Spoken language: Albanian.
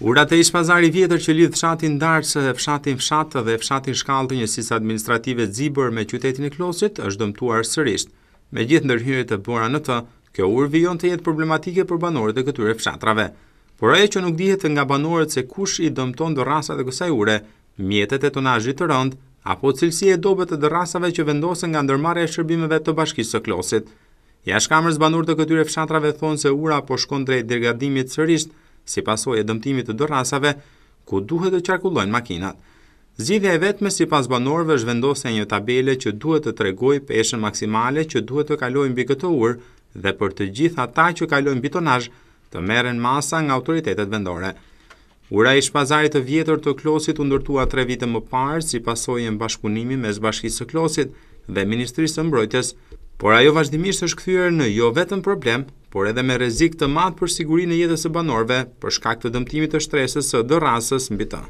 Ura të ishë pazari vjetër që lidhë fshatin darës, fshatin fshatë dhe fshatin shkallë të njësis administrative zibër me qytetin e klosit është dëmtuar sërisht. Me gjithë ndërhyre të bëra në të, kjo urë vion të jetë problematike për banorët e këture fshatrave. Por e që nuk dihet nga banorët se kush i dëmton dërrasat e kësaj ure, mjetet e tonajit të rënd, apo cilësi e dobet të dërrasave që vendosën nga ndërmare e shërbimeve të bashkisë të klosit. Ja shkamërës banur të këtyre fshatrave thonë se ura po shkon drejt dirgadimit sërisht si pasoj e dëmtimit të dërrasave, ku duhet të qarkullojnë makinat. Zgjidhja e vetme si pas banorve është vendose një tabele që duhet të tregoj peshen maksimale që duhet të kalojnë bi këtë urë dhe për të gjitha ta që kalojnë bitonash të meren masa nga autoritetet vendore. Ura i shpazarit të vjetër të klosit u ndërtua tre vite më parë si e mbashkunimi me zbashkisë të klosit dhe Ministrisë të mbrojtjes Por ajo vazhdimisht është kthyer në jo vetëm problem, por edhe me rrezik të madh për sigurinë e jetës së banorëve për shkak të dëmtimit të shtresës së dorrasës mbi ta.